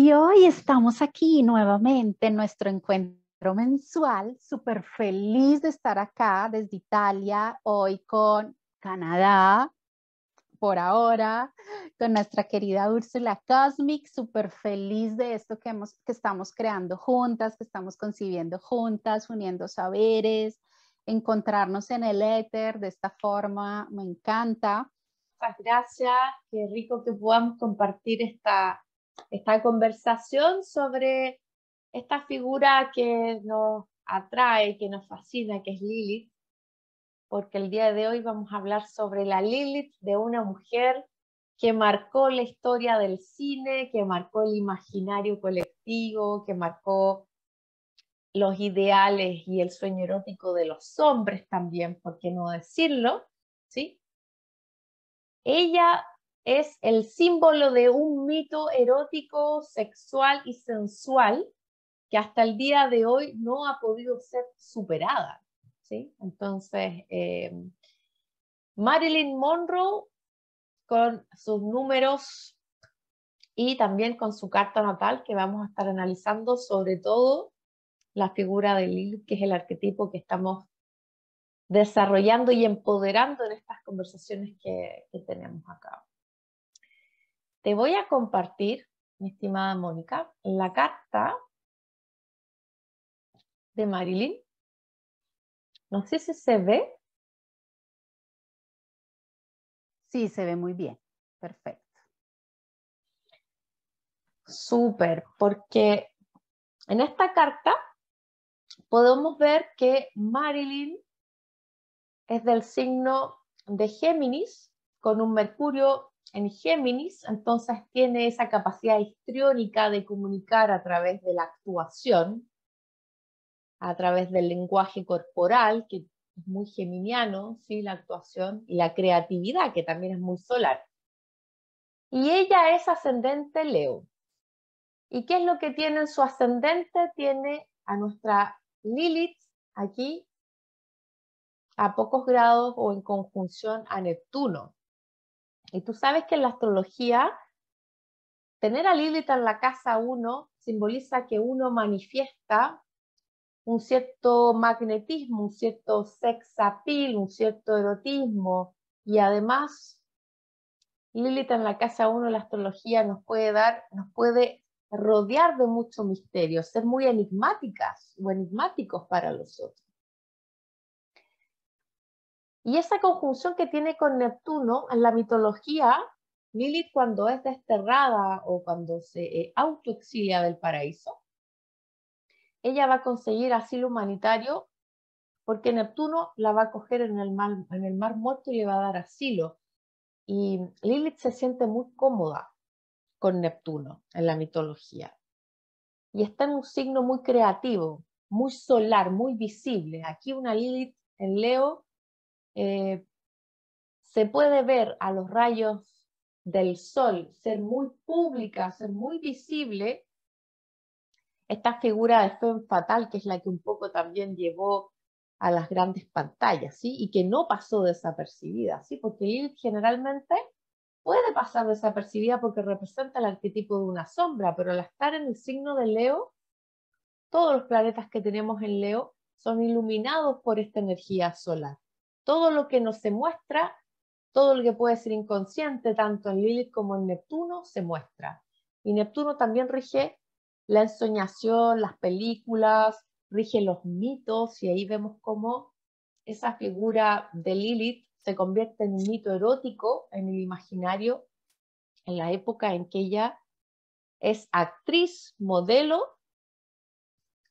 Y hoy estamos aquí nuevamente en nuestro encuentro mensual, súper feliz de estar acá desde Italia, hoy con Canadá, por ahora, con nuestra querida Úrsula Cosmic, súper feliz de esto que, hemos, que estamos creando juntas, que estamos concibiendo juntas, uniendo saberes, encontrarnos en el éter de esta forma, me encanta. Muchas gracias, qué rico que podamos compartir esta esta conversación sobre esta figura que nos atrae, que nos fascina, que es Lilith, porque el día de hoy vamos a hablar sobre la Lilith de una mujer que marcó la historia del cine, que marcó el imaginario colectivo, que marcó los ideales y el sueño erótico de los hombres también, ¿por qué no decirlo? ¿Sí? Ella es el símbolo de un mito erótico, sexual y sensual que hasta el día de hoy no ha podido ser superada. ¿sí? Entonces, eh, Marilyn Monroe con sus números y también con su carta natal que vamos a estar analizando, sobre todo la figura de Lil que es el arquetipo que estamos desarrollando y empoderando en estas conversaciones que, que tenemos acá. Te voy a compartir, mi estimada Mónica, la carta de Marilyn. No sé si se ve. Sí, se ve muy bien. Perfecto. Súper, porque en esta carta podemos ver que Marilyn es del signo de Géminis, con un Mercurio en Géminis, entonces tiene esa capacidad histriónica de comunicar a través de la actuación, a través del lenguaje corporal, que es muy geminiano, ¿sí? la actuación, y la creatividad, que también es muy solar. Y ella es ascendente Leo. ¿Y qué es lo que tiene en su ascendente? Tiene a nuestra Lilith aquí a pocos grados o en conjunción a Neptuno. Y tú sabes que en la astrología, tener a Lilith en la casa 1 simboliza que uno manifiesta un cierto magnetismo, un cierto sex appeal, un cierto erotismo. Y además, Lilith en la casa 1, la astrología nos puede dar, nos puede rodear de mucho misterio, ser muy enigmáticas o enigmáticos para los otros. Y esa conjunción que tiene con Neptuno en la mitología, Lilith cuando es desterrada o cuando se eh, autoexilia del paraíso, ella va a conseguir asilo humanitario porque Neptuno la va a coger en el, mar, en el mar muerto y le va a dar asilo. Y Lilith se siente muy cómoda con Neptuno en la mitología. Y está en un signo muy creativo, muy solar, muy visible. Aquí una Lilith en Leo eh, se puede ver a los rayos del sol ser muy pública, ser muy visible, esta figura de Femme Fatal, que es la que un poco también llevó a las grandes pantallas, Y que no pasó desapercibida, ¿sí? Porque él generalmente puede pasar desapercibida porque representa el arquetipo de una sombra, pero al estar en el signo de Leo, todos los planetas que tenemos en Leo son iluminados por esta energía solar todo lo que no se muestra, todo lo que puede ser inconsciente, tanto en Lilith como en Neptuno, se muestra. Y Neptuno también rige la ensoñación, las películas, rige los mitos, y ahí vemos cómo esa figura de Lilith se convierte en un mito erótico en el imaginario en la época en que ella es actriz, modelo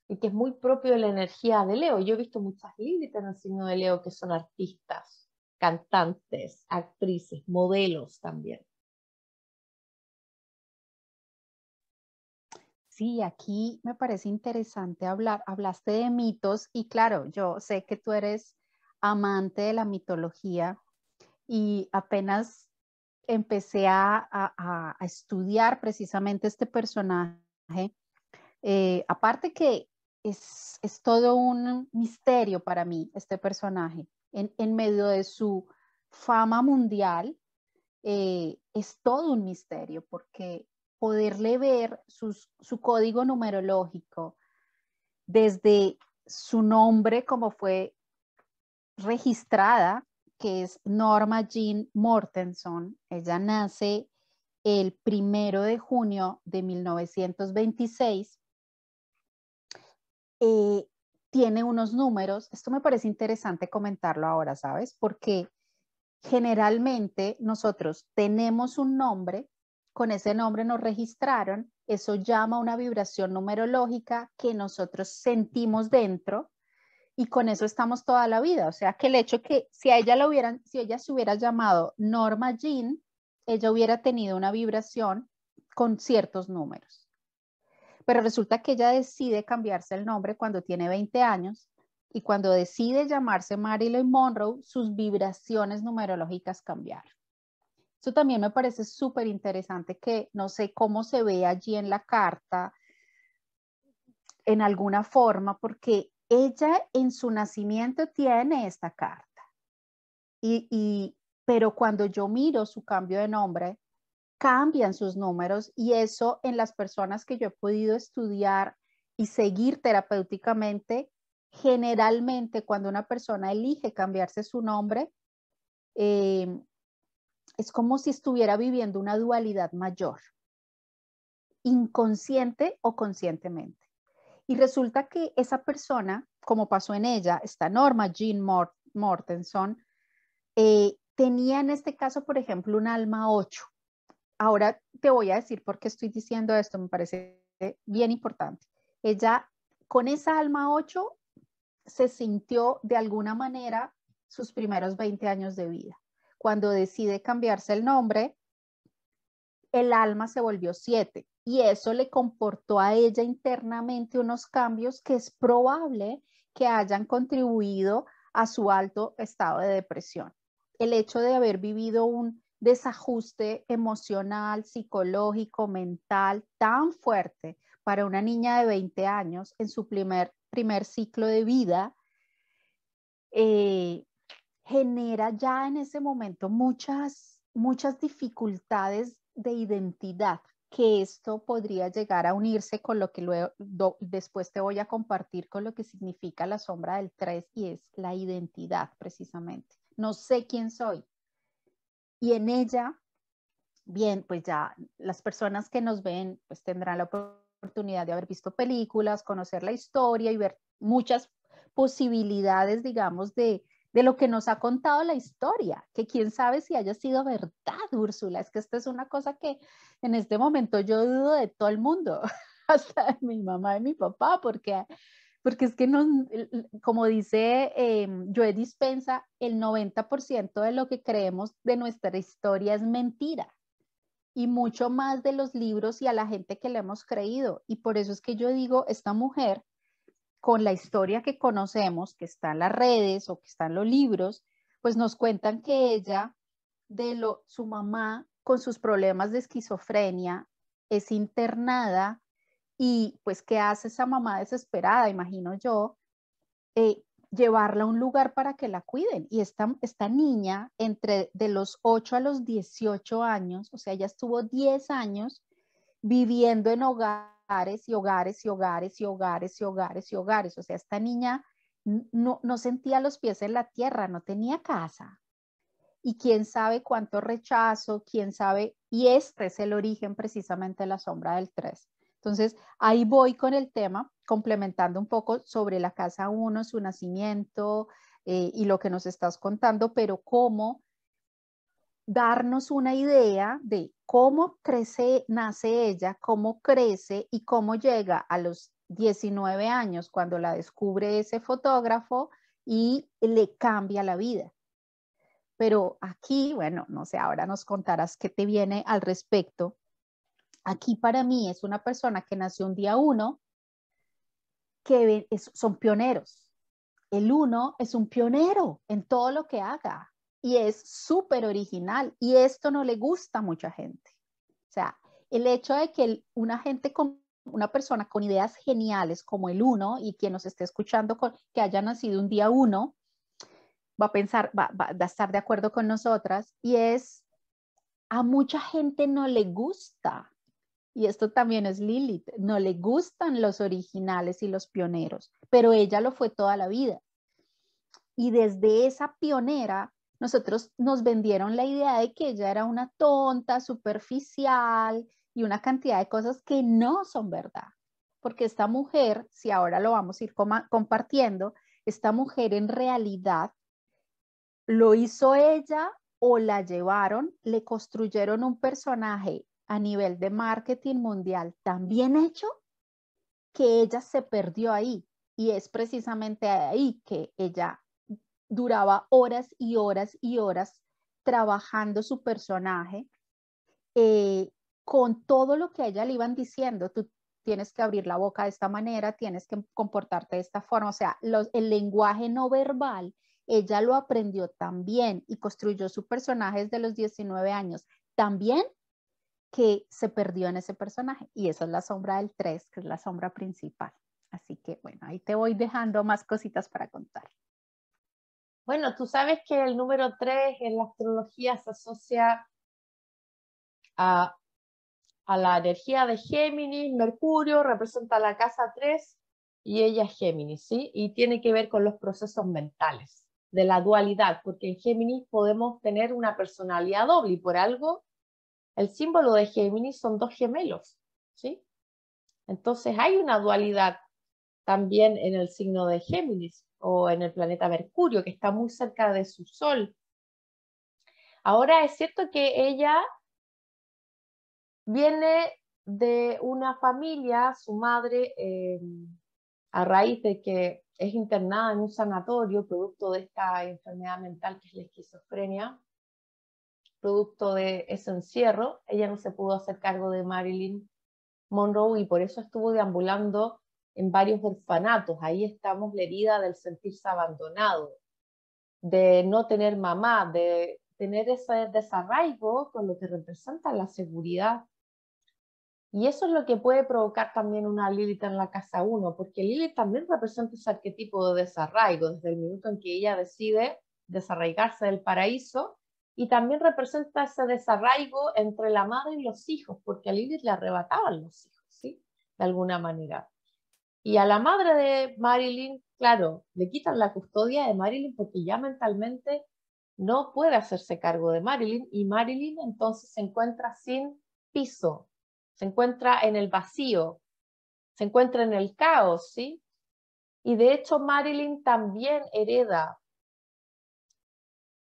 y que es muy propio de la energía de Leo. Yo he visto muchas líderes en el signo de Leo que son artistas, cantantes, actrices, modelos también. Sí, aquí me parece interesante hablar. Hablaste de mitos y claro, yo sé que tú eres amante de la mitología y apenas empecé a, estudiar precisamente este personaje. Eh, aparte que es, todo un misterio para mí este personaje. En, medio de su fama mundial, eh, es todo un misterio porque poderle ver su código numerológico desde su nombre como fue registrada, que es Norma Jean Mortenson. Ella nace el primero de junio de 1926 eh, tiene unos números. Esto me parece interesante comentarlo ahora, ¿sabes? Porque generalmente nosotros tenemos un nombre, con ese nombre nos registraron, eso llama una vibración numerológica que nosotros sentimos dentro y con eso estamos toda la vida. O sea, que el hecho que si a ella la hubieran, si ella se hubiera llamado Norma Jean, ella hubiera tenido una vibración con ciertos números. Pero resulta que ella decide cambiarse el nombre cuando tiene 20 años y cuando decide llamarse Marilyn Monroe, sus vibraciones numerológicas cambiaron. Eso también me parece súper interesante que no sé cómo se ve allí en la carta, en alguna forma, porque ella en su nacimiento tiene esta carta. y, pero cuando yo miro su cambio de nombre, cambian sus números y eso en las personas que yo he podido estudiar y seguir terapéuticamente, generalmente cuando una persona elige cambiarse su nombre, em, es como si estuviera viviendo una dualidad mayor, inconsciente o conscientemente. Y resulta que esa persona, como pasó en ella, esta norma, Jean Mortenson, eh, tenía en este caso, por ejemplo, un alma 8 ahora te voy a decir por qué estoy diciendo esto, me parece bien importante. Ella con esa alma 8 se sintió de alguna manera sus primeros 20 años de vida. Cuando decide cambiarse el nombre, el alma se volvió 7 y eso le comportó a ella internamente unos cambios que es probable que hayan contribuido a su alto estado de depresión. El hecho de haber vivido un desajuste emocional, psicológico, mental tan fuerte para una niña de 20 años en su primer, primer ciclo de vida, eh, genera ya en ese momento muchas, muchas dificultades de identidad, que esto podría llegar a unirse con lo que luego, después te voy a compartir con lo que significa la sombra del 3 y es la identidad precisamente. No sé quién soy, y en ella, bien, pues ya las personas que nos ven pues tendrán la oportunidad de haber visto películas, conocer la historia y ver muchas posibilidades, digamos, de, de lo que nos ha contado la historia, que quién sabe si haya sido verdad, Úrsula, es que esta es una cosa que en este momento yo dudo de todo el mundo, hasta de mi mamá y mi papá, porque porque es que, como dice eh, Joe Dispensa, el 90% de lo que creemos de nuestra historia es mentira y mucho más de los libros y a la gente que le hemos creído. Y por eso es que yo digo, esta mujer, con la historia que conocemos, que está en las redes o que está en los libros, pues nos cuentan que ella, de lo, su mamá, con sus problemas de esquizofrenia, es internada y pues, ¿qué hace esa mamá desesperada? Imagino yo, eh, llevarla a un lugar para que la cuiden. Y esta, esta niña, entre de los 8 a los 18 años, o sea, ella estuvo 10 años viviendo en hogares y hogares y hogares y hogares y hogares y hogares. O sea, esta niña no, no sentía los pies en la tierra, no tenía casa. Y quién sabe cuánto rechazo, quién sabe, y este es el origen precisamente de la sombra del 3 entonces, ahí voy con el tema, complementando un poco sobre la casa 1, su nacimiento eh, y lo que nos estás contando, pero cómo darnos una idea de cómo crece, nace ella, cómo crece y cómo llega a los 19 años cuando la descubre ese fotógrafo y le cambia la vida. Pero aquí, bueno, no sé, ahora nos contarás qué te viene al respecto, aquí para mí es una persona que nació un día uno, que son pioneros. El uno es un pionero en todo lo que haga y es súper original y esto no le gusta a mucha gente. O sea, el hecho de que una gente con una persona con ideas geniales como el uno y quien nos esté escuchando que haya nacido un día uno va a pensar, va a estar de acuerdo con nosotras y es a mucha gente no le gusta y esto también es Lilith, no le gustan los originales y los pioneros, pero ella lo fue toda la vida. Y desde esa pionera, nosotros nos vendieron la idea de que ella era una tonta, superficial y una cantidad de cosas que no son verdad. Porque esta mujer, si ahora lo vamos a ir compartiendo, esta mujer en realidad lo hizo ella o la llevaron, le construyeron un personaje a nivel de marketing mundial tan bien hecho que ella se perdió ahí. Y es precisamente ahí que ella duraba horas y horas y horas trabajando su personaje eh, con todo lo que a ella le iban diciendo. Tú tienes que abrir la boca de esta manera, tienes que comportarte de esta forma. O sea, el lenguaje no verbal, ella lo aprendió también y construyó su personaje desde los 19 años. También que se perdió en ese personaje. Y eso es la sombra del 3, que es la sombra principal. Así que bueno, ahí te voy dejando más cositas para contar. Bueno, tú sabes que el número 3 en la astrología se asocia a, a la energía de Géminis, Mercurio representa la casa 3 y ella es Géminis, ¿sí? Y tiene que ver con los procesos mentales, de la dualidad, porque en Géminis podemos tener una personalidad doble y por algo el símbolo de Géminis son dos gemelos, ¿sí? Entonces hay una dualidad también en el signo de Géminis o en el planeta Mercurio, que está muy cerca de su Sol. Ahora es cierto que ella viene de una familia, su madre, eh, a raíz de que es internada en un sanatorio producto de esta enfermedad mental que es la esquizofrenia, producto de ese encierro, ella no se pudo hacer cargo de Marilyn Monroe y por eso estuvo deambulando en varios orfanatos. Ahí estamos la herida del sentirse abandonado, de no tener mamá, de tener ese desarraigo con lo que representa la seguridad. Y eso es lo que puede provocar también una Lilith en la casa 1, porque Lilith también representa ese arquetipo de desarraigo desde el minuto en que ella decide desarraigarse del paraíso y también representa ese desarraigo entre la madre y los hijos, porque a Lilith le arrebataban los hijos, ¿sí? De alguna manera. Y a la madre de Marilyn, claro, le quitan la custodia de Marilyn porque ya mentalmente no puede hacerse cargo de Marilyn y Marilyn entonces se encuentra sin piso, se encuentra en el vacío, se encuentra en el caos, ¿sí? Y de hecho Marilyn también hereda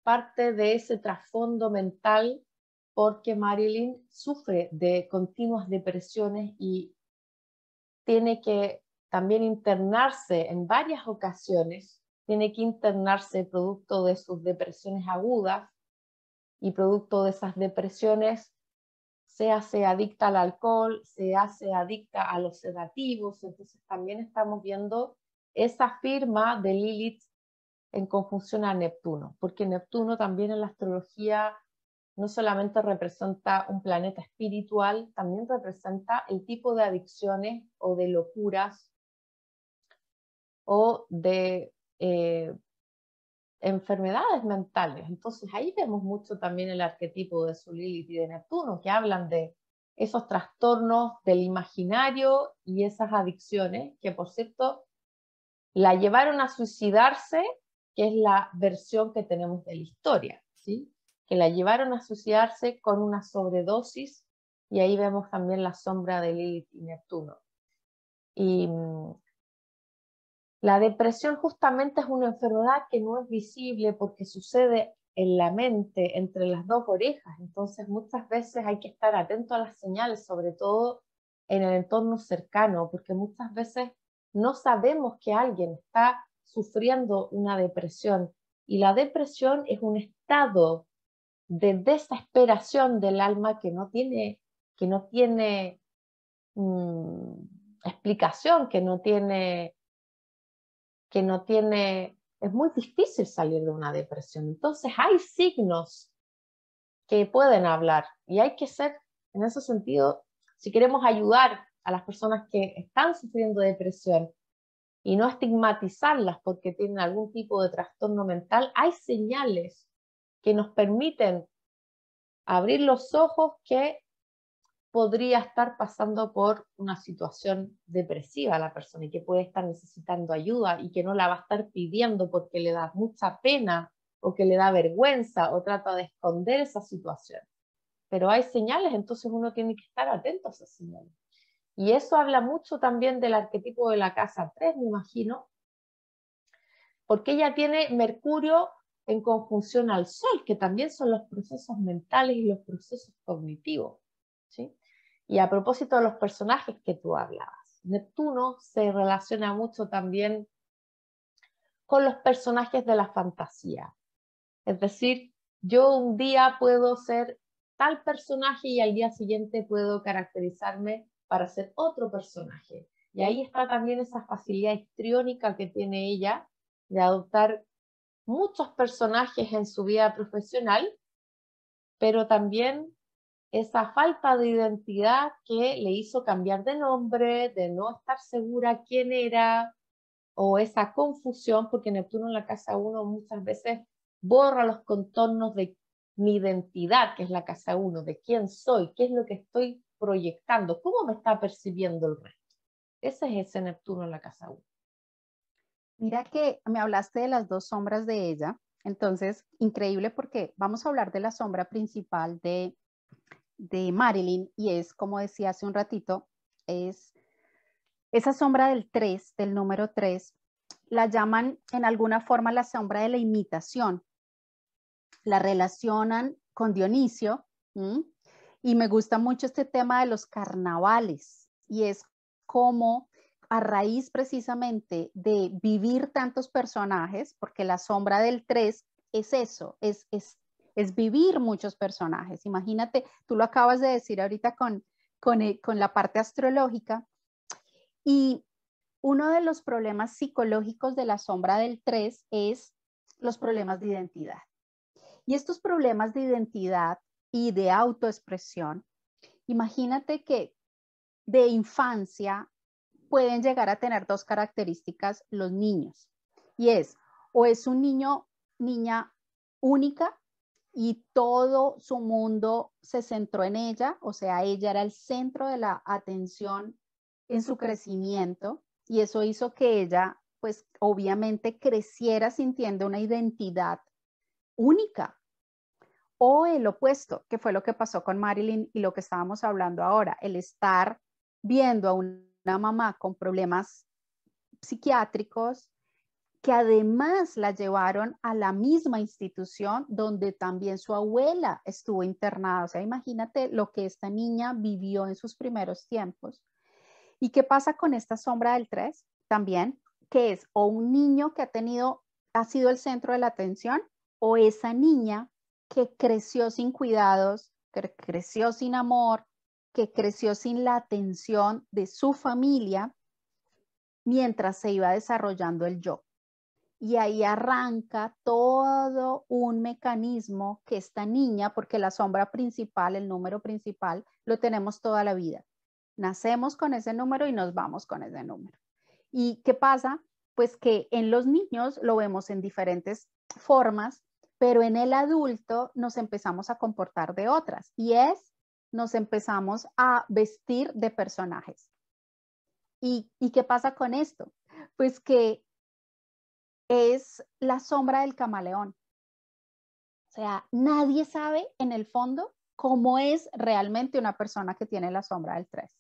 parte de ese trasfondo mental porque Marilyn sufre de continuas depresiones y tiene que también internarse en varias ocasiones, tiene que internarse producto de sus depresiones agudas y producto de esas depresiones se hace adicta al alcohol, se hace adicta a los sedativos, entonces también estamos viendo esa firma de Lilith en conjunción a Neptuno, porque Neptuno también en la astrología no solamente representa un planeta espiritual, también representa el tipo de adicciones o de locuras o de eh, enfermedades mentales. Entonces ahí vemos mucho también el arquetipo de su y de Neptuno, que hablan de esos trastornos del imaginario y esas adicciones, que por cierto la llevaron a suicidarse que es la versión que tenemos de la historia, ¿sí? que la llevaron a asociarse con una sobredosis y ahí vemos también la sombra de Lilith y Neptuno. Y mm, la depresión justamente es una enfermedad que no es visible porque sucede en la mente, entre las dos orejas, entonces muchas veces hay que estar atento a las señales, sobre todo en el entorno cercano, porque muchas veces no sabemos que alguien está sufriendo una depresión. Y la depresión es un estado de desesperación del alma que no tiene, que no tiene mm, explicación, que no tiene, que no tiene, es muy difícil salir de una depresión. Entonces hay signos que pueden hablar y hay que ser, en ese sentido, si queremos ayudar a las personas que están sufriendo depresión y no estigmatizarlas porque tienen algún tipo de trastorno mental, hay señales que nos permiten abrir los ojos que podría estar pasando por una situación depresiva la persona y que puede estar necesitando ayuda y que no la va a estar pidiendo porque le da mucha pena o que le da vergüenza o trata de esconder esa situación. Pero hay señales, entonces uno tiene que estar atento a esas señales. Y eso habla mucho también del arquetipo de la casa 3, me imagino, porque ella tiene Mercurio en conjunción al Sol, que también son los procesos mentales y los procesos cognitivos. ¿sí? Y a propósito de los personajes que tú hablabas, Neptuno se relaciona mucho también con los personajes de la fantasía. Es decir, yo un día puedo ser tal personaje y al día siguiente puedo caracterizarme para ser otro personaje. Y ahí está también esa facilidad histriónica que tiene ella de adoptar muchos personajes en su vida profesional, pero también esa falta de identidad que le hizo cambiar de nombre, de no estar segura quién era, o esa confusión, porque Neptuno en la casa 1 muchas veces borra los contornos de mi identidad, que es la casa 1, de quién soy, qué es lo que estoy proyectando? ¿Cómo me está percibiendo el resto? Ese es ese Neptuno en la casa 1. Mira que me hablaste de las dos sombras de ella. Entonces, increíble porque vamos a hablar de la sombra principal de, Marilyn y es, como decía hace un ratito, es esa sombra del 3, del número 3, la llaman en alguna forma la sombra de la imitación. La relacionan con Dionisio, y me gusta mucho este tema de los carnavales y es como a raíz precisamente de vivir tantos personajes, porque la sombra del 3 es eso, es, es, es vivir muchos personajes. Imagínate, tú lo acabas de decir ahorita con, con, eh, con la parte astrológica. Y uno de los problemas psicológicos de la sombra del 3 es los problemas de identidad. Y estos problemas de identidad y de autoexpresión, imagínate que de infancia pueden llegar a tener dos características los niños. Y es, o es un niño, niña única y todo su mundo se centró en ella, o sea, ella era el centro de la atención en su crecimiento y eso hizo que ella, pues obviamente, creciera sintiendo una identidad única, o el opuesto, que fue lo que pasó con Marilyn y lo que estábamos hablando ahora, el estar viendo a una mamá con problemas psiquiátricos que además la llevaron a la misma institución donde también su abuela estuvo internada. O sea, imagínate lo que esta niña vivió en sus primeros tiempos. ¿Y qué pasa con esta sombra del 3? También, que es o un niño que ha tenido, ha sido el centro de la atención, o esa niña que creció sin cuidados, que creció sin amor, que creció sin la atención de su familia mientras se iba desarrollando el yo. Y ahí arranca todo un mecanismo que esta niña, porque la sombra principal, el número principal, lo tenemos toda la vida. Nacemos con ese número y nos vamos con ese número. ¿Y qué pasa? Pues que en los niños lo vemos en diferentes formas, pero en el adulto nos empezamos a comportar de otras y es, nos empezamos a vestir de personajes. ¿Y, qué pasa con esto? Pues que es la sombra del camaleón. O sea, nadie sabe en el fondo cómo es realmente una persona que tiene la sombra del tres.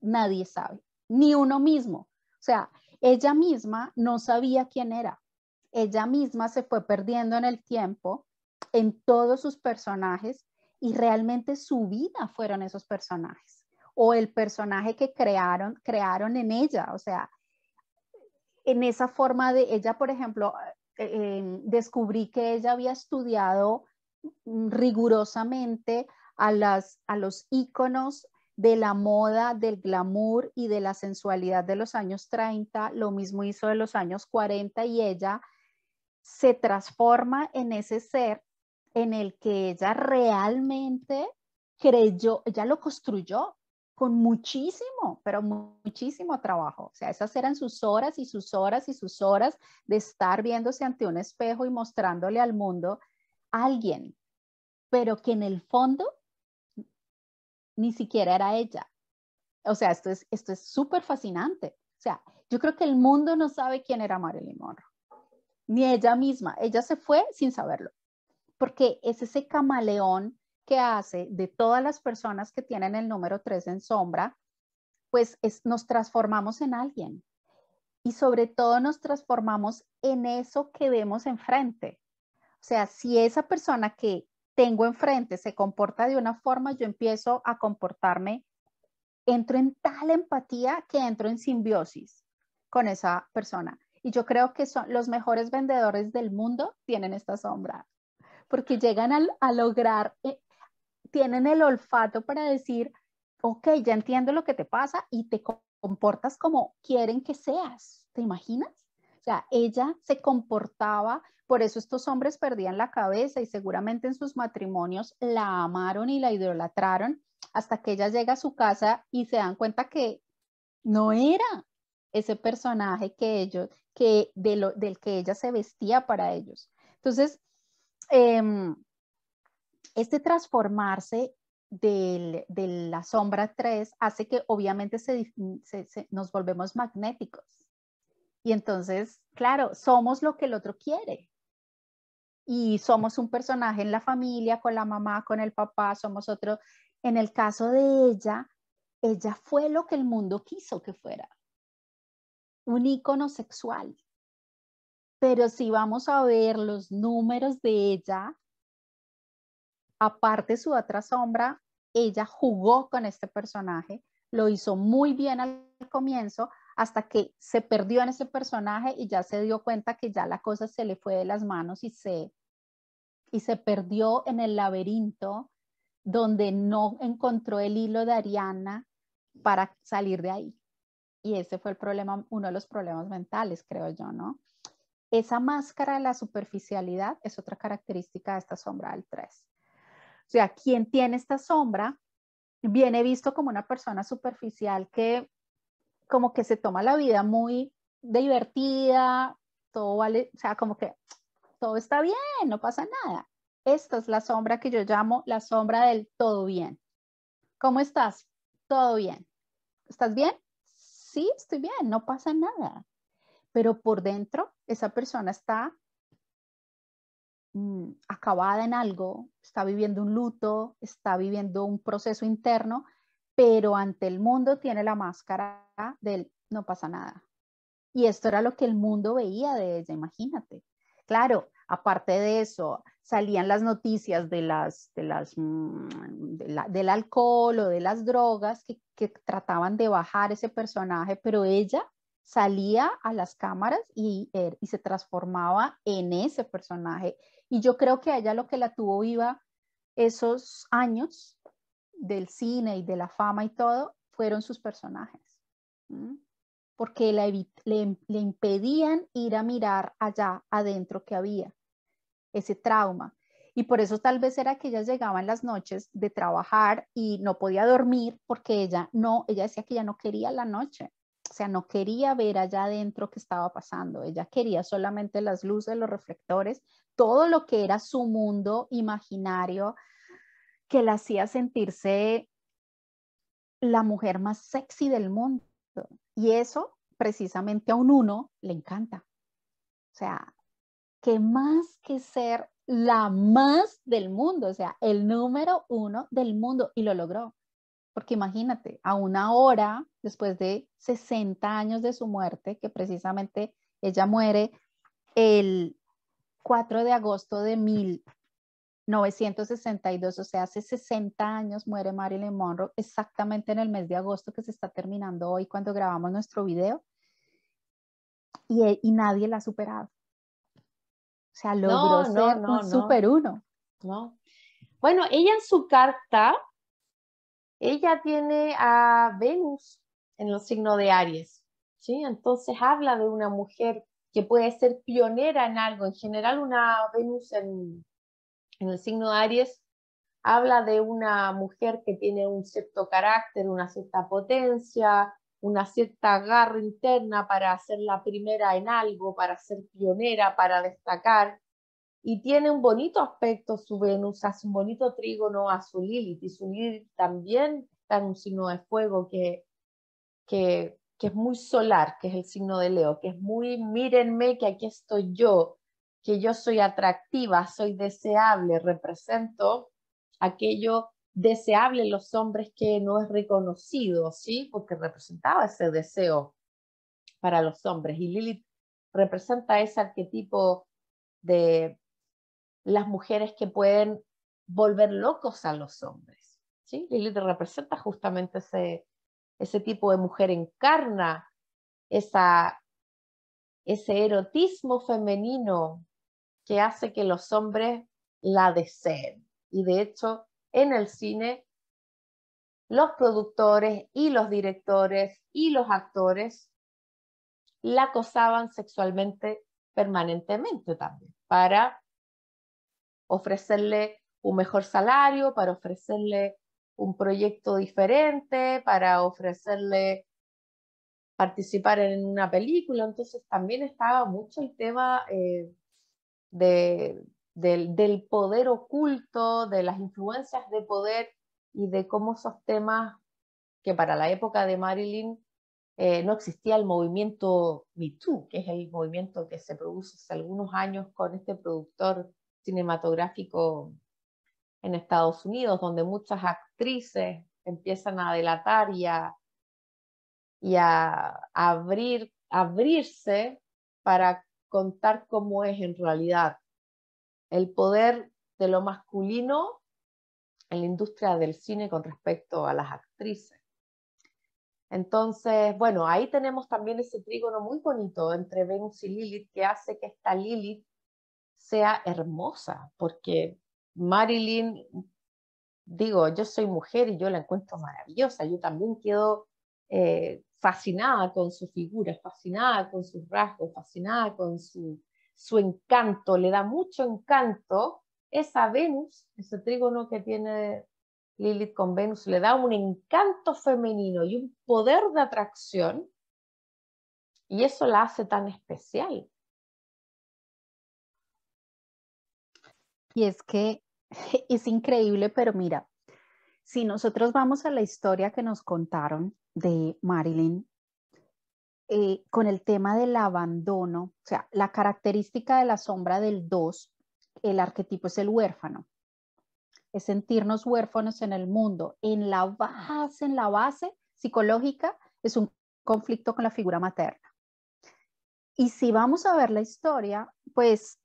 Nadie sabe, ni uno mismo. O sea, ella misma no sabía quién era ella misma se fue perdiendo en el tiempo, en todos sus personajes, y realmente su vida fueron esos personajes, o el personaje que crearon, crearon en ella, o sea, en esa forma de ella, por ejemplo, eh, eh, descubrí que ella había estudiado rigurosamente a, las, a los íconos de la moda, del glamour y de la sensualidad de los años 30, lo mismo hizo de los años 40 y ella se transforma en ese ser en el que ella realmente creyó, ella lo construyó con muchísimo, pero muchísimo trabajo. O sea, esas eran sus horas y sus horas y sus horas de estar viéndose ante un espejo y mostrándole al mundo a alguien, pero que en el fondo ni siquiera era ella. O sea, esto es esto es súper fascinante. O sea, yo creo que el mundo no sabe quién era Marilyn Monroe ni ella misma. Ella se fue sin saberlo, porque es ese camaleón que hace de todas las personas que tienen el número 3 en sombra, pues nos transformamos en alguien y sobre todo nos transformamos en eso que vemos enfrente. O sea, si esa persona que tengo enfrente se comporta de una forma, yo empiezo a comportarme, entro en tal empatía que entro en simbiosis con esa persona. Y yo creo que son los mejores vendedores del mundo tienen esta sombra, porque llegan a, lograr, eh, tienen el olfato para decir, ok, ya entiendo lo que te pasa y te comportas como quieren que seas, ¿te imaginas? O sea, ella se comportaba, por eso estos hombres perdían la cabeza y seguramente en sus matrimonios la amaron y la idolatraron hasta que ella llega a su casa y se dan cuenta que no era ese personaje que ellos, que de lo, del que ella se vestía para ellos. Entonces, em, este transformarse de la sombra 3 hace que obviamente nos volvemos magnéticos. Y entonces, claro, somos lo que el otro quiere. Y somos un personaje en la familia, con la mamá, con el papá, somos otro. En el caso de ella, ella fue lo que el mundo quiso que fuera un ícono sexual. Pero si vamos a ver los números de ella, aparte su otra sombra, ella jugó con este personaje, lo hizo muy bien al comienzo, hasta que se perdió en ese personaje y ya se dio cuenta que ya la cosa se le fue de las manos y se, y se perdió en el laberinto donde no encontró el hilo de Ariana para salir de ahí y ese fue el problema, uno de los problemas mentales, creo yo, ¿no? Esa máscara de la superficialidad es otra característica de esta sombra del 3. O sea, quien tiene esta sombra viene visto como una persona superficial que como que se toma la vida muy divertida, todo vale, o sea, como que todo está bien, no pasa nada. Esta es la sombra que yo llamo la sombra del todo bien. ¿Cómo estás? Todo bien. ¿Estás bien? sí, estoy bien, no pasa nada. Pero por dentro, esa persona está mm, acabada en algo, está viviendo un luto, está viviendo un proceso interno, pero ante el mundo tiene la máscara del no pasa nada. Y esto era lo que el mundo veía de ella, imagínate. Claro, aparte de eso, salían las noticias de las, de las, mm, del alcohol o de las drogas que, trataban de bajar ese personaje, pero ella salía a las cámaras y, er, y, se transformaba en ese personaje. Y yo creo que a ella lo que la tuvo viva esos años del cine y de la fama y todo fueron sus personajes, porque le impedían ir a mirar allá adentro que había ese trauma. Y por eso tal vez era que ella llegaba en las noches de trabajar y no podía dormir porque ella no, ella decía que ya no quería la noche. O sea, no quería ver allá adentro qué estaba pasando. Ella quería solamente las luces, los reflectores, todo lo que era su mundo imaginario que la hacía sentirse la mujer más sexy del mundo. Y eso precisamente a un uno le encanta. O sea, que más que ser la más del mundo, o sea, el número uno del mundo, y lo logró. Porque imagínate, a una hora después de 60 años de su muerte, que precisamente ella muere el 4 de agosto de 1962, o sea, hace 60 años muere Marilyn Monroe, exactamente en el mes de agosto que se está terminando hoy cuando grabamos nuestro video, y, y nadie la ha superado. O sea, logró ser un super uno. Bueno, ella en su carta, ella tiene a Venus en los signos de Aries, ¿sí? Entonces habla de una mujer que puede ser pionera en algo. En general, una Venus en, en el signo de Aries habla de una mujer que tiene un cierto carácter, una cierta potencia, una cierta garra interna para ser la primera en algo, para ser pionera, para destacar. Y tiene un bonito aspecto su Venus, hace un bonito trígono a su Lilith. Y su Lilith también está en un signo de fuego que, que, que es muy solar, que es el signo de Leo, que es muy mírenme que aquí estoy yo, que yo soy atractiva, soy deseable, represento aquello deseable los hombres que no es reconocido, ¿sí? Porque representaba ese deseo para los hombres. Y Lilith representa ese arquetipo de las mujeres que pueden volver locos a los hombres, ¿sí? Lilith representa justamente ese, ese tipo de mujer encarna esa, ese erotismo femenino que hace que los hombres la deseen. Y de hecho, en el cine, los productores y los directores y los actores la acosaban sexualmente permanentemente también para ofrecerle un mejor salario, para ofrecerle un proyecto diferente, para ofrecerle participar en una película. Entonces también estaba mucho el tema eh, de, del, poder oculto, de las influencias de poder y de cómo esos temas que para la época de Marilyn eh, no existía el movimiento Me Too, que es el movimiento que se produce hace algunos años con este productor cinematográfico en Estados Unidos, donde muchas actrices empiezan a delatar y a, abrir, abrirse para contar cómo es en realidad el poder de lo masculino en la industria del cine con respecto a las actrices. Entonces, bueno, ahí tenemos también ese trígono muy bonito entre Venus y Lilith que hace que esta Lilith sea hermosa, porque Marilyn, digo, yo soy mujer y yo la encuentro maravillosa, yo también quedo eh, fascinada con su figura, fascinada con sus rasgos, fascinada con su su encanto, le da mucho encanto, esa Venus, ese trígono que tiene Lilith con Venus, le da un encanto femenino y un poder de atracción, y eso la hace tan especial. Y es que es increíble, pero mira, si nosotros vamos a la historia que nos contaron de Marilyn eh, con el tema del abandono, o sea, la característica de la sombra del 2, el arquetipo es el huérfano, es sentirnos huérfanos en el mundo. En la base, en la base psicológica, es un conflicto con la figura materna. Y si vamos a ver la historia, pues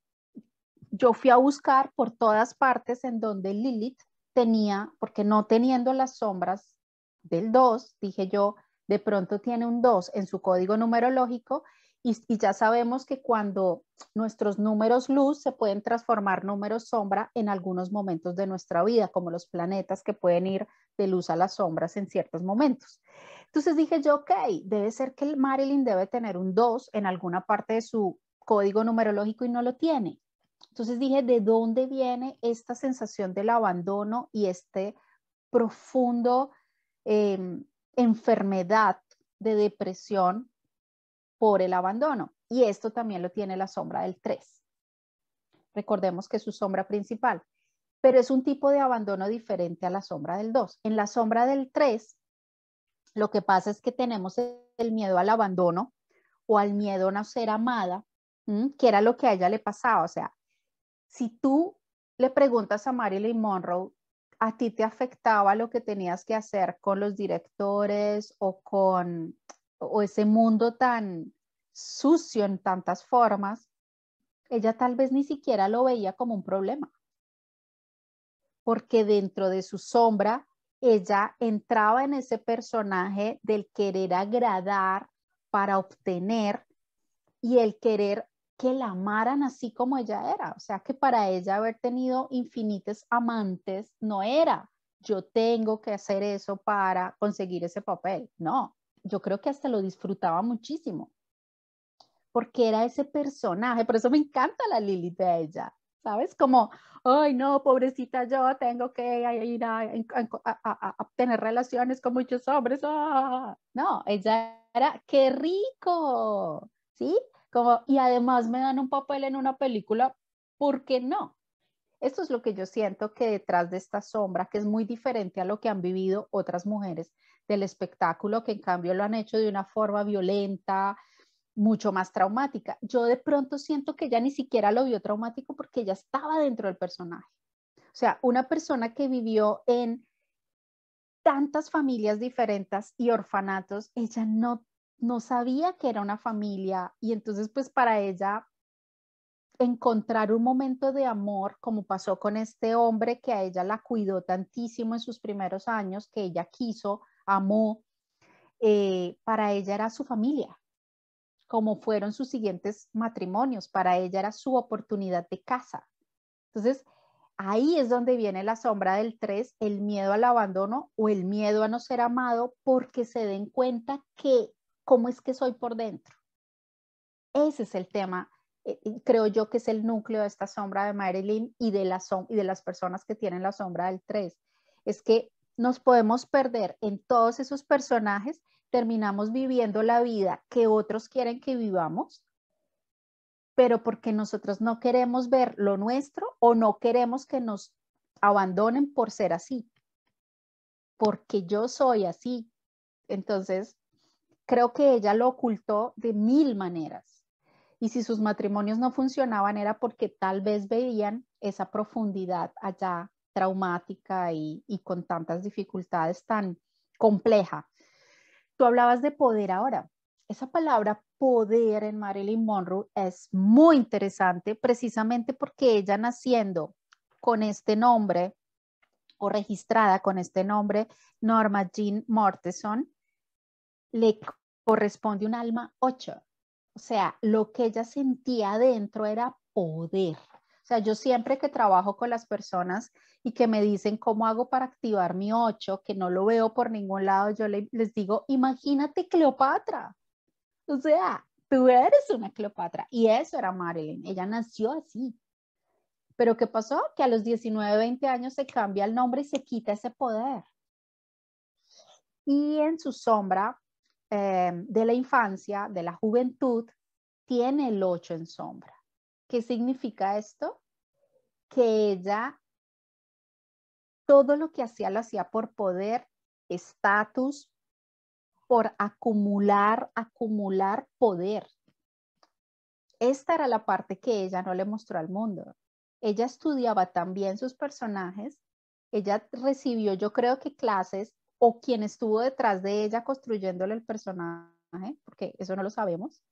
yo fui a buscar por todas partes en donde Lilith tenía, porque no teniendo las sombras del 2, dije yo, de pronto tiene un 2 en su código numerológico y, ya sabemos que cuando nuestros números luz se pueden transformar números sombra en algunos momentos de nuestra vida, como los planetas que pueden ir de luz a las sombras en ciertos momentos. Entonces dije yo, ok, debe ser que Marilyn debe tener un 2 en alguna parte de su código numerológico y no lo tiene. Entonces dije, ¿de dónde viene esta sensación del abandono y este profundo... Em, enfermedad de depresión por el abandono. Y esto también lo tiene la sombra del 3. Recordemos que su sombra principal, pero es un tipo de abandono diferente a la sombra del 2. En la sombra del 3, lo que pasa es que tenemos el miedo al abandono o al miedo a no ser amada, que era lo que a ella le pasaba. O sea, si tú le preguntas a Marilyn Monroe a ti te afectaba lo que tenías que hacer con los directores o con o ese mundo tan sucio en tantas formas, ella tal vez ni siquiera lo veía como un problema, porque dentro de su sombra ella entraba en ese personaje del querer agradar para obtener y el querer que la amaran así como ella era. O sea, que para ella haber tenido infinites amantes no era, yo tengo que hacer eso para conseguir ese papel. No, yo creo que hasta lo disfrutaba muchísimo, porque era ese personaje. Por eso me encanta la Lilith de ella. ¿Sabes? Como, ay, no, pobrecita yo, tengo que ir a, tener relaciones con muchos hombres. ¡Ah! No, ella era, qué rico, ¿sí? y además me dan un papel en una película, ¿por qué no? Esto es lo que yo siento que detrás de esta sombra, que es muy diferente a lo que han vivido otras mujeres del espectáculo, que en cambio lo han hecho de una forma violenta, mucho más traumática. Yo de pronto siento que ella ni siquiera lo vio traumático porque ella estaba dentro del personaje. O sea, una persona que vivió en tantas familias diferentes y orfanatos, ella no no sabía que era una familia y entonces pues para ella encontrar un momento de amor como pasó con este hombre que a ella la cuidó tantísimo en sus primeros años, que ella quiso, amó, eh, para ella era su familia, como fueron sus siguientes matrimonios, para ella era su oportunidad de casa. Entonces, ahí es donde viene la sombra del tres, el miedo al abandono o el miedo a no ser amado, porque se den cuenta que cómo es que soy por dentro. Ese es el tema, eh, creo yo que es el núcleo de esta sombra de Marilyn y de, la y de las personas que tienen la sombra del 3. Es que nos podemos perder en todos esos personajes, terminamos viviendo la vida que otros quieren que vivamos, pero porque nosotros no queremos ver lo nuestro o no queremos que nos abandonen por ser así, porque yo soy así. Entonces, Creo que ella lo ocultó de mil maneras. Y si sus matrimonios no funcionaban era porque tal vez veían esa profundidad allá traumática y, con tantas dificultades tan compleja. Tú hablabas de poder ahora. Esa palabra poder en Marilyn Monroe es muy interesante precisamente porque ella naciendo con este nombre o registrada con este nombre, Norma Jean morteson le corresponde un alma 8. O sea, lo que ella sentía adentro era poder. O sea, yo siempre que trabajo con las personas y que me dicen cómo hago para activar mi 8, que no lo veo por ningún lado, yo les digo, imagínate Cleopatra. O sea, tú eres una Cleopatra. Y eso era Marilyn. Ella nació así. Pero ¿qué pasó? Que a los 19, 20 años se cambia el nombre y se quita ese poder. Y en su sombra Em, de la infancia, de la juventud, tiene el ocho en sombra. ¿Qué significa esto? Que ella todo lo que hacía lo hacía por poder, estatus, por acumular, acumular poder. Esta era la parte que ella no le mostró al mundo. Ella estudiaba también sus personajes, ella recibió yo creo que clases o quien estuvo detrás de ella construyéndole el personaje, porque eso no lo sabemos,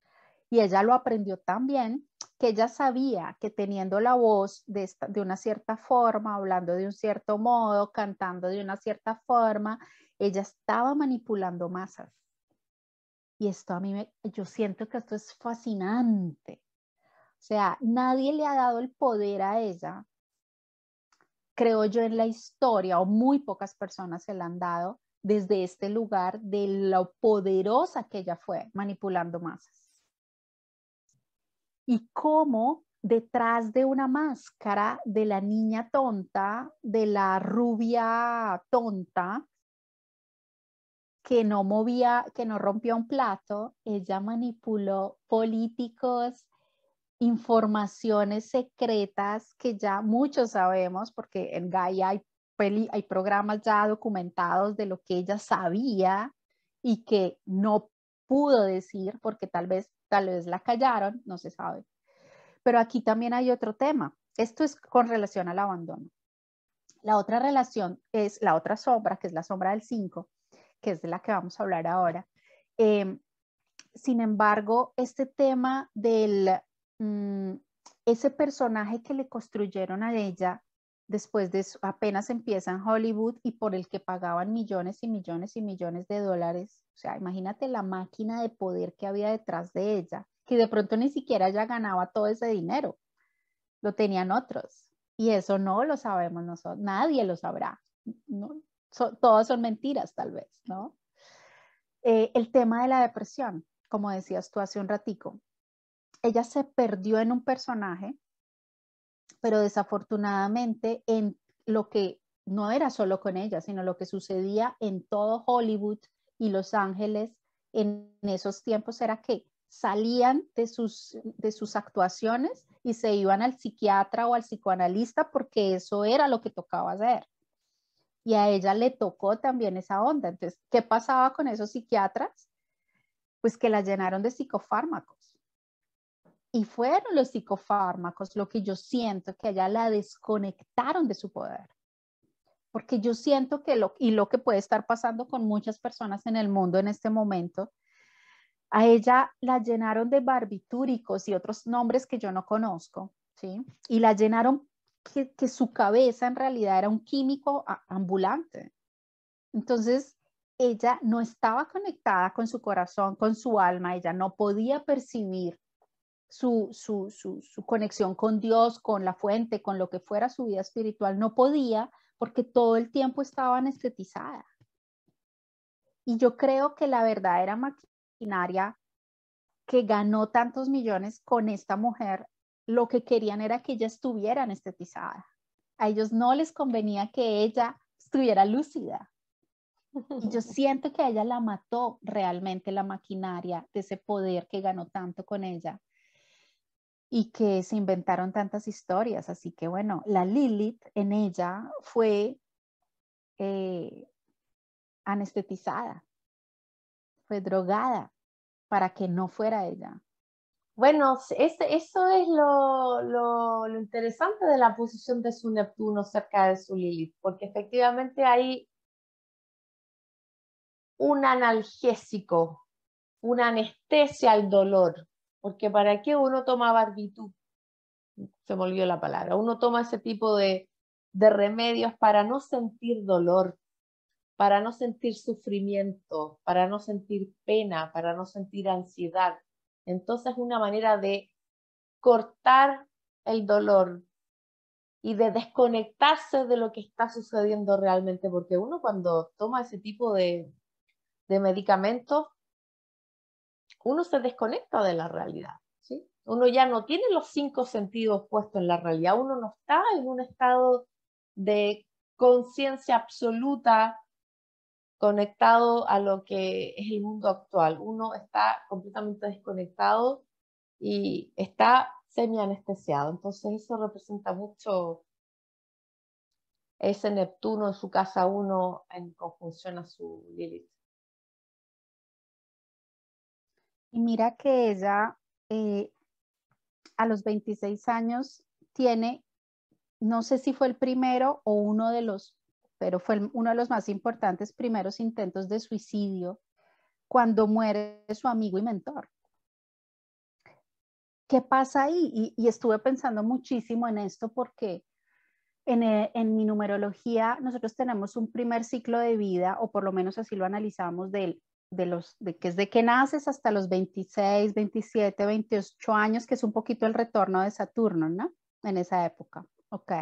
y ella lo aprendió tan bien que ella sabía que teniendo la voz de, una cierta forma, hablando de un cierto modo, cantando de una cierta forma, ella estaba manipulando masas. Y esto a mí, me, yo siento que esto es fascinante. O sea, nadie le ha dado el poder a ella creo yo, en la historia, o muy pocas personas se la han dado desde este lugar de lo poderosa que ella fue manipulando masas. Y cómo detrás de una máscara de la niña tonta, de la rubia tonta, que no movía, que no rompía un plato, ella manipuló políticos, informaciones secretas que ya muchos sabemos, porque en Gaia hay, hay programas ya documentados de lo que ella sabía y que no pudo decir porque tal vez, tal vez la callaron, no se sabe. Pero aquí también hay otro tema. Esto es con relación al abandono. La otra relación es la otra sombra, que es la sombra del 5, que es de la que vamos a hablar ahora. Em, sin embargo, este tema del, Mm, ese personaje que le construyeron a ella después de apenas empieza en Hollywood y por el que pagaban millones y millones y millones de dólares. O sea, imagínate la máquina de poder que había detrás de ella, que de pronto ni siquiera ella ganaba todo ese dinero, lo tenían otros. Y eso no lo sabemos nosotros, nadie lo sabrá. ¿no? todas son mentiras tal vez, ¿no? Eh, el tema de la depresión, como decías tú hace un ratico, ella se perdió en un personaje, pero desafortunadamente en lo que no era solo con ella, sino lo que sucedía en todo Hollywood y Los Ángeles en esos tiempos era que salían de sus, de sus actuaciones y se iban al psiquiatra o al psicoanalista porque eso era lo que tocaba hacer. Y a ella le tocó también esa onda. Entonces, ¿qué pasaba con esos psiquiatras? Pues que la llenaron de psicofármacos y fueron los psicofármacos lo que yo siento que allá la desconectaron de su poder. Porque yo siento que lo, y lo que puede estar pasando con muchas personas en el mundo en este momento, a ella la llenaron de barbitúricos y otros nombres que yo no conozco, ¿sí? Y la llenaron que, que su cabeza en realidad era un químico ambulante. Entonces, ella no estaba conectada con su corazón, con su alma, ella no podía percibir su, conexión con Dios, con la fuente, con lo que fuera su vida espiritual, no podía porque todo el tiempo estaba anestetizada. Y yo creo que la verdadera maquinaria que ganó tantos millones con esta mujer, lo que querían era que ella estuviera anestetizada. A ellos no les convenía que ella estuviera lúcida. Y yo siento que ella la mató realmente la maquinaria de ese poder que ganó tanto con ella y que se inventaron tantas historias. Así que bueno, la Lilith en ella fue eh, anestetizada, fue drogada para que no fuera ella. Bueno, este, eso es lo, lo, interesante de la posición de su Neptuno cerca de su Lilith, porque efectivamente hay un analgésico, una anestesia al dolor, porque ¿para qué uno toma barbitud? Se me olvidó la palabra. Uno toma ese tipo de, de remedios para no sentir dolor, para no sentir sufrimiento, para no sentir pena, para no sentir ansiedad. Entonces es una manera de cortar el dolor y de desconectarse de lo que está sucediendo realmente, porque uno cuando toma ese tipo de, de medicamentos uno se desconecta de la realidad. ¿sí? Uno ya no tiene los cinco sentidos puestos en la realidad, uno no está en un estado de conciencia absoluta conectado a lo que es el mundo actual. Uno está completamente desconectado y está semi-anestesiado. Entonces eso representa mucho ese Neptuno en su casa uno en conjunción a su Lilith. mira que ella eh, a los 26 años tiene, no sé si fue el primero o uno de los, pero fue uno de los más importantes primeros intentos de suicidio cuando muere su amigo y mentor. ¿Qué pasa ahí? Y, estuve pensando muchísimo en esto porque en, eh, en, mi numerología nosotros tenemos un primer ciclo de vida, o por lo menos así lo analizamos, del de los, de que es de que naces hasta los 26, 27, 28 años, que es un poquito el retorno de Saturno, ¿no? En esa época, ok.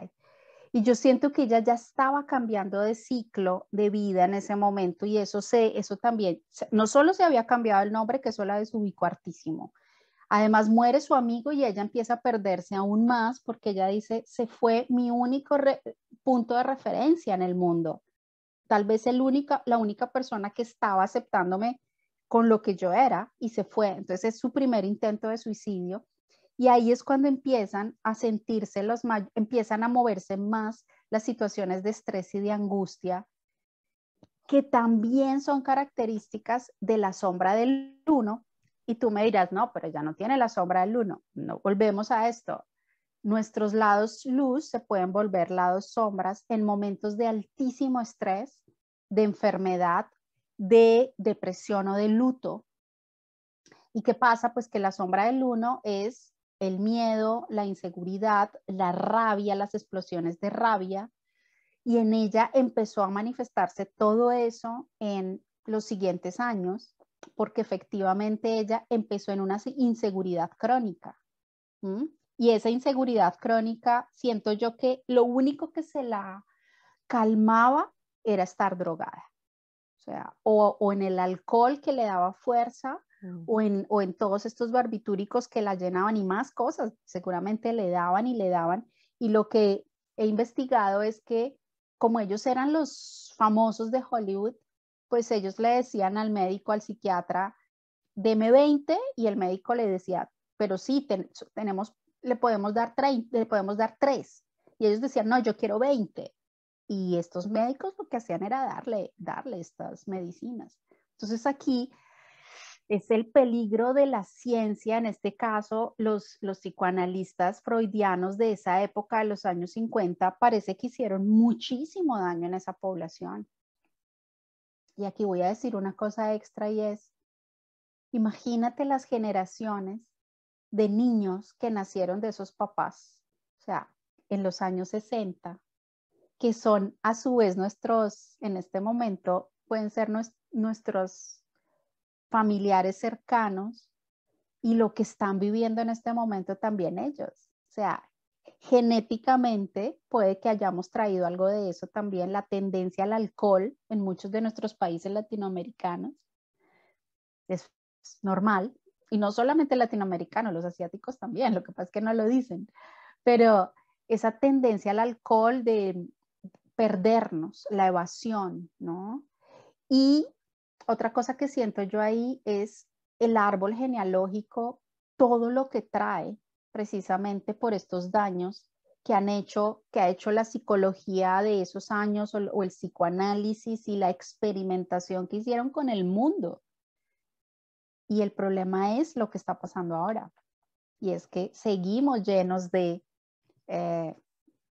Y yo siento que ella ya estaba cambiando de ciclo de vida en ese momento y eso, se, eso también, no solo se había cambiado el nombre, que eso la desubicó artísimo Además, muere su amigo y ella empieza a perderse aún más porque ella dice, se fue mi único punto de referencia en el mundo tal vez el única, la única persona que estaba aceptándome con lo que yo era y se fue. Entonces es su primer intento de suicidio y ahí es cuando empiezan a sentirse los empiezan a moverse más las situaciones de estrés y de angustia que también son características de la sombra del uno y tú me dirás, "No, pero ya no tiene la sombra del uno." No, volvemos a esto. Nuestros lados luz se pueden volver lados sombras en momentos de altísimo estrés, de enfermedad, de depresión o de luto. ¿Y qué pasa? Pues que la sombra del uno es el miedo, la inseguridad, la rabia, las explosiones de rabia. Y en ella empezó a manifestarse todo eso en los siguientes años, porque efectivamente ella empezó en una inseguridad crónica. Y esa inseguridad crónica, siento yo que lo único que se la calmaba era estar drogada. O sea, o, en el alcohol que le daba fuerza, mm. o, en, o en todos estos barbitúricos que la llenaban y más cosas, seguramente le daban y le daban. Y lo que he investigado es que como ellos eran los famosos de Hollywood, pues ellos le decían al médico, al psiquiatra, deme 20 y el médico le decía, pero sí, tenemos le podemos dar tres, le podemos dar Y ellos decían, no, yo quiero 20. Y estos médicos lo que hacían era darle, darle estas medicinas. Entonces aquí es el peligro de la ciencia, en este caso los, los psicoanalistas freudianos de esa época, de los años 50, parece que hicieron muchísimo daño en esa población. Y aquí voy a decir una cosa extra y es, imagínate las generaciones de niños que nacieron de esos papás, o sea, en los años 60, que son a su vez nuestros, en este momento, pueden ser nuestros familiares cercanos y lo que están viviendo en este momento también ellos. O sea, genéticamente puede que hayamos traído algo de eso también, la tendencia al alcohol en muchos de nuestros países latinoamericanos. Es normal, y no solamente latinoamericanos, los asiáticos también, lo que pasa es que no lo dicen, pero esa tendencia al alcohol de perdernos, la evasión, ¿no? Y otra cosa que siento yo ahí es el árbol genealógico, todo lo que trae precisamente por estos daños que han hecho, que ha hecho la psicología de esos años o, o el psicoanálisis y la experimentación que hicieron con el mundo y el problema es lo que está pasando ahora. Y es que seguimos llenos de eh,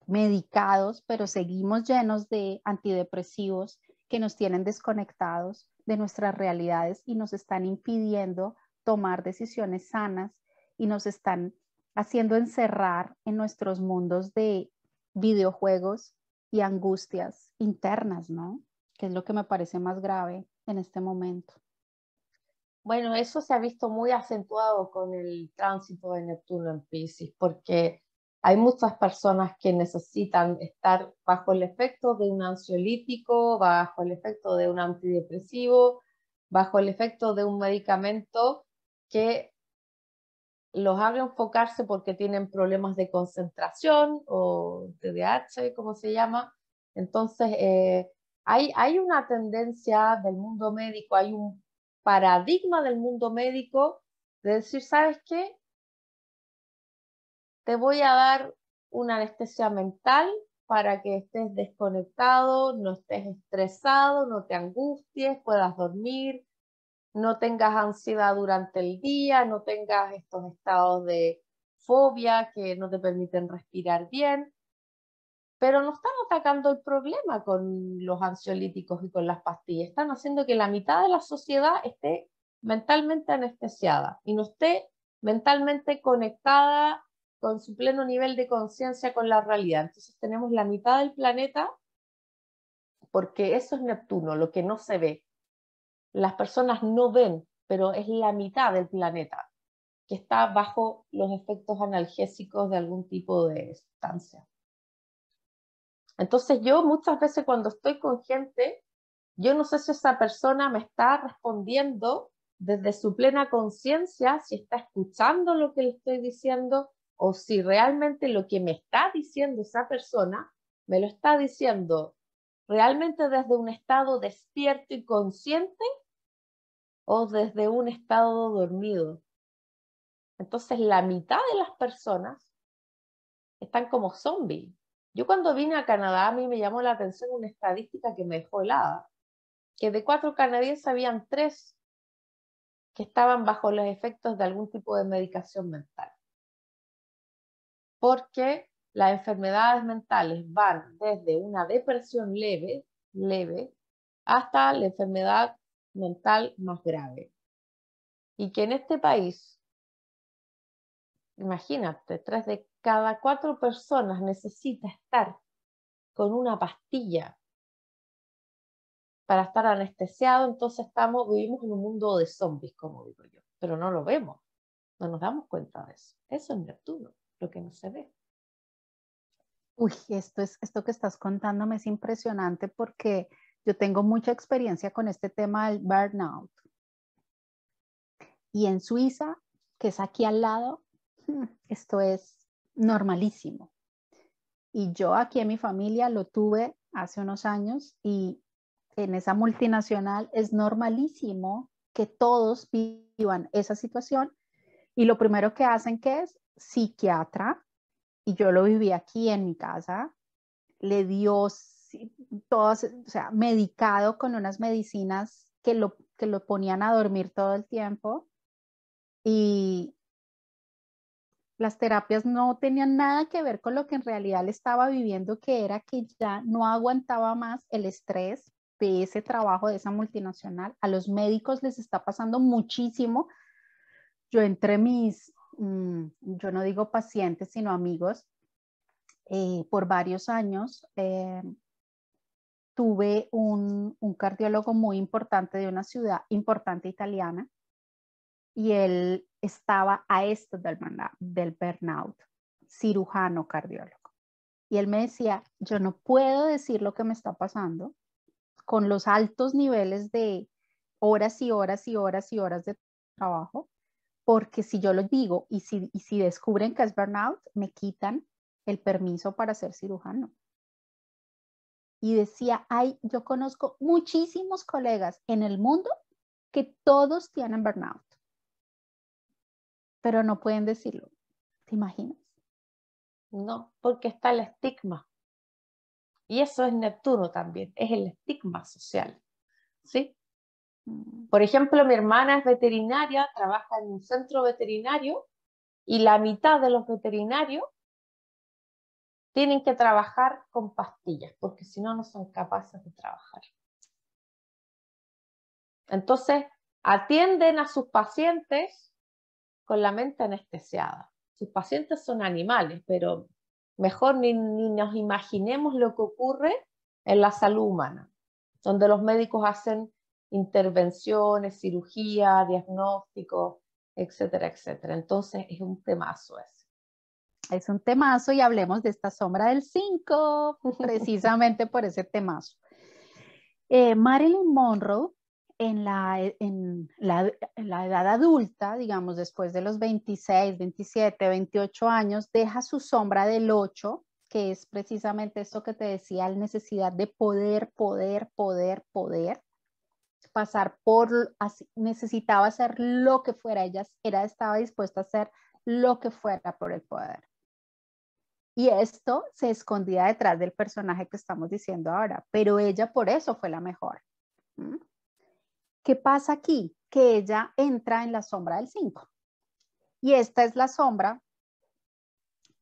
medicados, pero seguimos llenos de antidepresivos que nos tienen desconectados de nuestras realidades y nos están impidiendo tomar decisiones sanas y nos están haciendo encerrar en nuestros mundos de videojuegos y angustias internas, ¿no? Que es lo que me parece más grave en este momento. Bueno, eso se ha visto muy acentuado con el tránsito de Neptuno en Pisces, porque hay muchas personas que necesitan estar bajo el efecto de un ansiolítico, bajo el efecto de un antidepresivo, bajo el efecto de un medicamento que los haga enfocarse porque tienen problemas de concentración o de TDAH, como se llama. Entonces, eh, hay, hay una tendencia del mundo médico, hay un paradigma del mundo médico de decir, ¿sabes qué? Te voy a dar una anestesia mental para que estés desconectado, no estés estresado, no te angusties, puedas dormir, no tengas ansiedad durante el día, no tengas estos estados de fobia que no te permiten respirar bien pero no están atacando el problema con los ansiolíticos y con las pastillas, están haciendo que la mitad de la sociedad esté mentalmente anestesiada y no esté mentalmente conectada con su pleno nivel de conciencia con la realidad. Entonces tenemos la mitad del planeta, porque eso es Neptuno, lo que no se ve. Las personas no ven, pero es la mitad del planeta que está bajo los efectos analgésicos de algún tipo de sustancia. Entonces yo muchas veces cuando estoy con gente, yo no sé si esa persona me está respondiendo desde su plena conciencia, si está escuchando lo que le estoy diciendo o si realmente lo que me está diciendo esa persona me lo está diciendo realmente desde un estado despierto y consciente o desde un estado dormido. Entonces la mitad de las personas están como zombies, yo cuando vine a Canadá a mí me llamó la atención una estadística que me dejó helada, que de cuatro canadienses habían tres que estaban bajo los efectos de algún tipo de medicación mental. Porque las enfermedades mentales van desde una depresión leve, leve, hasta la enfermedad mental más grave. Y que en este país, imagínate, tres de cada cuatro personas necesita estar con una pastilla para estar anestesiado, entonces estamos, vivimos en un mundo de zombies, como digo yo, pero no lo vemos, no nos damos cuenta de eso. Eso es Neptuno, lo que no se ve. Uy, esto, es, esto que estás contándome es impresionante porque yo tengo mucha experiencia con este tema del burnout. Y en Suiza, que es aquí al lado, esto es normalísimo. Y yo aquí en mi familia lo tuve hace unos años y en esa multinacional es normalísimo que todos vivan esa situación y lo primero que hacen que es psiquiatra, y yo lo viví aquí en mi casa, le dio todos, o sea, medicado con unas medicinas que lo, que lo ponían a dormir todo el tiempo y las terapias no tenían nada que ver con lo que en realidad le estaba viviendo, que era que ya no aguantaba más el estrés de ese trabajo de esa multinacional. A los médicos les está pasando muchísimo. Yo entre mis, mm, yo no digo pacientes, sino amigos, eh, por varios años eh, tuve un, un cardiólogo muy importante de una ciudad importante italiana y él estaba a esto del, del burnout, cirujano cardiólogo. Y él me decía, yo no puedo decir lo que me está pasando con los altos niveles de horas y horas y horas y horas de trabajo, porque si yo lo digo y si, descubren que es burnout, me quitan el permiso para ser cirujano. Y decía, ay, yo conozco muchísimos colegas en el mundo que todos tienen burnout pero no pueden decirlo. ¿Te imaginas? No, porque está el estigma. Y eso es Neptuno también, es el estigma social. ¿Sí? Mm. Por ejemplo, mi hermana es veterinaria, trabaja en un centro veterinario y la mitad de los veterinarios tienen que trabajar con pastillas, porque si no, no son capaces de trabajar. Entonces, atienden a sus pacientes con la mente anestesiada. Sus pacientes son animales, pero mejor ni, nos imaginemos lo que ocurre en la salud humana, donde los médicos hacen intervenciones, cirugía, diagnóstico, etcétera, etcétera. Entonces es un temazo ese. Es un temazo y hablemos de esta sombra del 5, precisamente por ese temazo. Eh, Marilyn Monroe eh, en la, edad adulta, digamos después de los 26, 27, 28 años, deja su sombra del 8, que es precisamente esto que te decía, la necesidad de poder, poder, poder, poder, pasar por, necesitaba hacer lo que fuera, ella era, estaba dispuesta a hacer lo que fuera por el poder. Y esto se escondía detrás del personaje que estamos diciendo ahora, pero ella por eso fue la mejor. ¿Qué pasa aquí? Que ella entra en la sombra del 5. Y esta es la sombra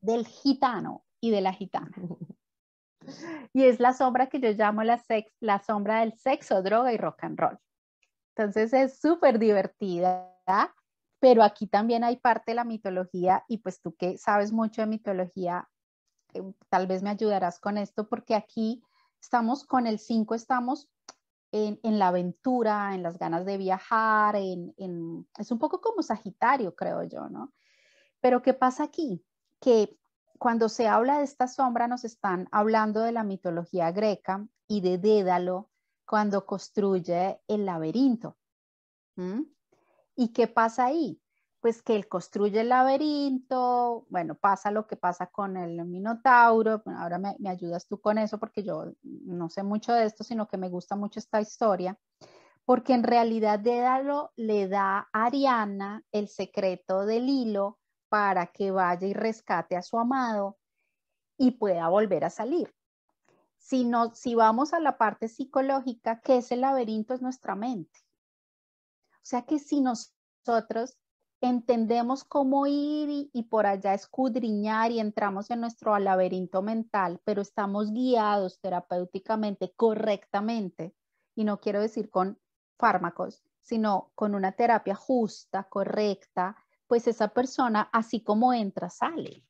del gitano y de la gitana. Y es la sombra que yo llamo la, sex, la sombra del sexo, droga y rock and roll. Entonces es súper divertida, pero aquí también hay parte de la mitología y pues tú que sabes mucho de mitología, eh, tal vez me ayudarás con esto porque aquí estamos con el 5, estamos en, la aventura, en las ganas de viajar, en, es un poco como Sagitario, creo yo, ¿no? Pero ¿qué pasa aquí? Que cuando se habla de esta sombra nos están hablando de la mitología greca y de Dédalo cuando construye el laberinto. ¿Y qué pasa ahí? pues que él construye el laberinto, bueno, pasa lo que pasa con el Minotauro, ahora me, me, ayudas tú con eso porque yo no sé mucho de esto, sino que me gusta mucho esta historia, porque en realidad Dédalo le da a Ariana el secreto del hilo para que vaya y rescate a su amado y pueda volver a salir. Si, si vamos a la parte psicológica, que ese laberinto es nuestra mente. O sea que si nosotros entendemos cómo ir y, por allá escudriñar y entramos en nuestro laberinto mental, pero estamos guiados terapéuticamente correctamente, y no quiero decir con fármacos, sino con una terapia justa, correcta, pues esa persona, así como entra, sale.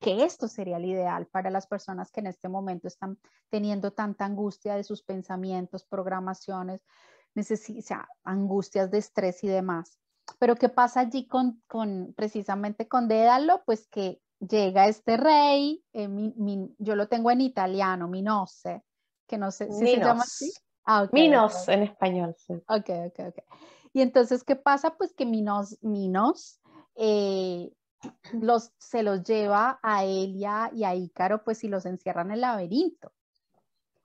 Que esto sería el ideal para las personas que en este momento están teniendo tanta angustia de sus pensamientos, programaciones, angustias de estrés y demás pero ¿qué pasa allí con, precisamente con Dédalo? Pues que llega este rey, eh, yo lo tengo en italiano, Minos, que no sé si se llama así. Minos ah, en español, sí. Ok, ok, ok. Y entonces, ¿qué pasa? Pues que Minos, Minos eh, los, se los lleva a Elia y a Ícaro, pues si los encierran en el laberinto.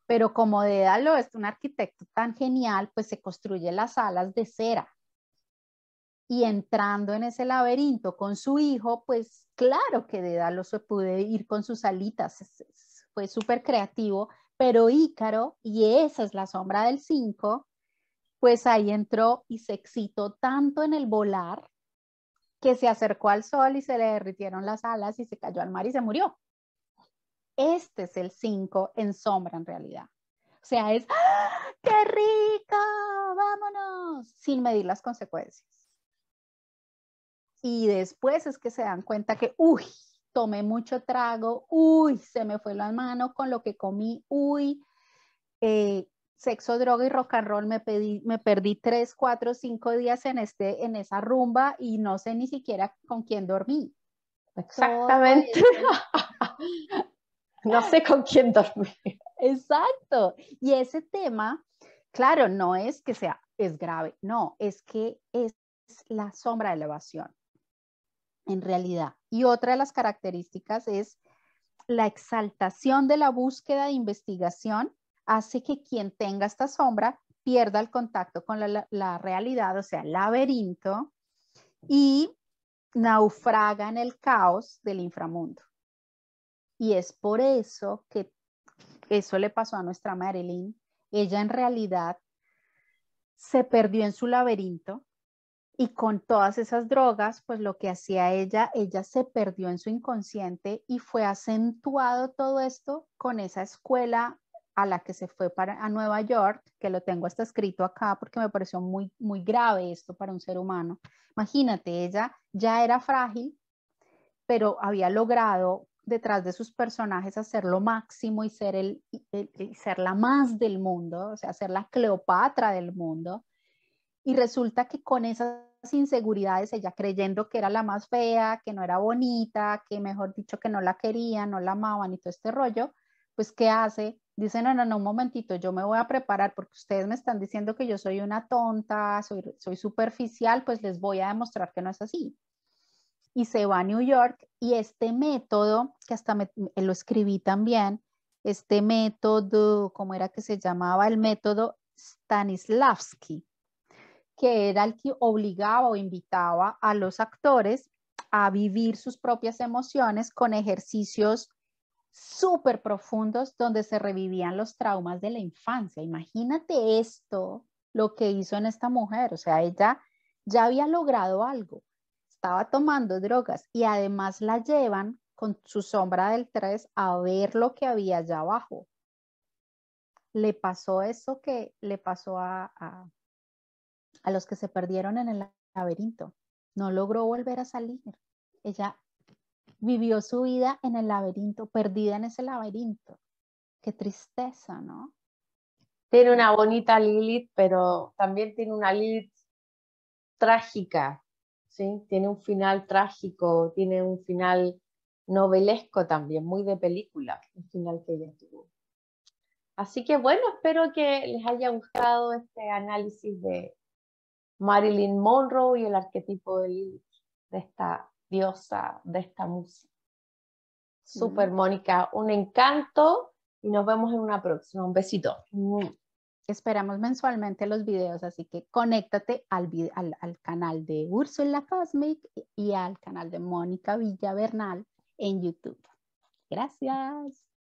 Pero como Dédalo es un arquitecto tan genial, pues se construye las alas de cera y entrando en ese laberinto con su hijo, pues claro que de Dedalo se pude ir con sus alitas, fue súper creativo, pero Ícaro, y esa es la sombra del 5, pues ahí entró y se excitó tanto en el volar que se acercó al sol y se le derritieron las alas y se cayó al mar y se murió. Este es el 5 en sombra en realidad. O sea, es, ¡ah! ¡qué rico! ¡Vámonos! Sin medir las consecuencias y después es que se dan cuenta que, uy, tomé mucho trago, uy, se me fue la mano con lo que comí, uy, eh, sexo, droga y rock and roll, me, pedí, me perdí tres, cuatro, cinco días en, este, en esa rumba y no sé ni siquiera con quién dormí. Exactamente. no sé con quién dormí. Exacto. Y ese tema, claro, no es que sea, es grave, no, es que es la sombra de elevación en realidad. Y otra de las características es la exaltación de la búsqueda de investigación hace que quien tenga esta sombra pierda el contacto con la, realidad, o sea, el laberinto, y naufraga en el caos del inframundo. Y es por eso que eso le pasó a nuestra Marilyn. Ella en realidad se perdió en su laberinto, y con todas esas drogas, pues lo que hacía ella, ella se perdió en su inconsciente y fue acentuado todo esto con esa escuela a la que se fue para, a Nueva York, que lo tengo hasta escrito acá porque me pareció muy, muy grave esto para un ser humano. Imagínate, ella ya era frágil, pero había logrado detrás de sus personajes hacer lo máximo y ser, ser la más del mundo, o sea, ser la Cleopatra del mundo. Y resulta que con esas inseguridades, ella creyendo que era la más fea, que no era bonita, que mejor dicho que no la querían, no la amaban y todo este rollo, pues ¿qué hace? Dice, no, no, no, un momentito, yo me voy a preparar porque ustedes me están diciendo que yo soy una tonta, soy, superficial, pues les voy a demostrar que no es así. Y se va a New York y este método, que hasta me, lo escribí también, este método, ¿cómo era que se llamaba el método? Stanislavski que era el que obligaba o invitaba a los actores a vivir sus propias emociones con ejercicios súper profundos donde se revivían los traumas de la infancia. Imagínate esto, lo que hizo en esta mujer, o sea, ella ya había logrado algo, estaba tomando drogas y además la llevan con su sombra del 3 a ver lo que había allá abajo. Le pasó eso que le pasó a, a, a los que se perdieron en el laberinto. No logró volver a salir. Ella vivió su vida en el laberinto, perdida en ese laberinto. Qué tristeza, ¿no? Tiene una bonita Lilith, pero también tiene una Lilith trágica, ¿sí? Tiene un final trágico, tiene un final novelesco también, muy de película, el final que ella tuvo. Así que bueno, espero que les haya gustado este análisis de Marilyn Monroe y el arquetipo de, esta diosa, de esta música. Super, Mónica, un encanto y nos vemos en una próxima. Un besito. Esperamos mensualmente los videos, así que conéctate al, al, canal de Ursula Cosmic y al canal de Mónica Villa Bernal en YouTube. Gracias.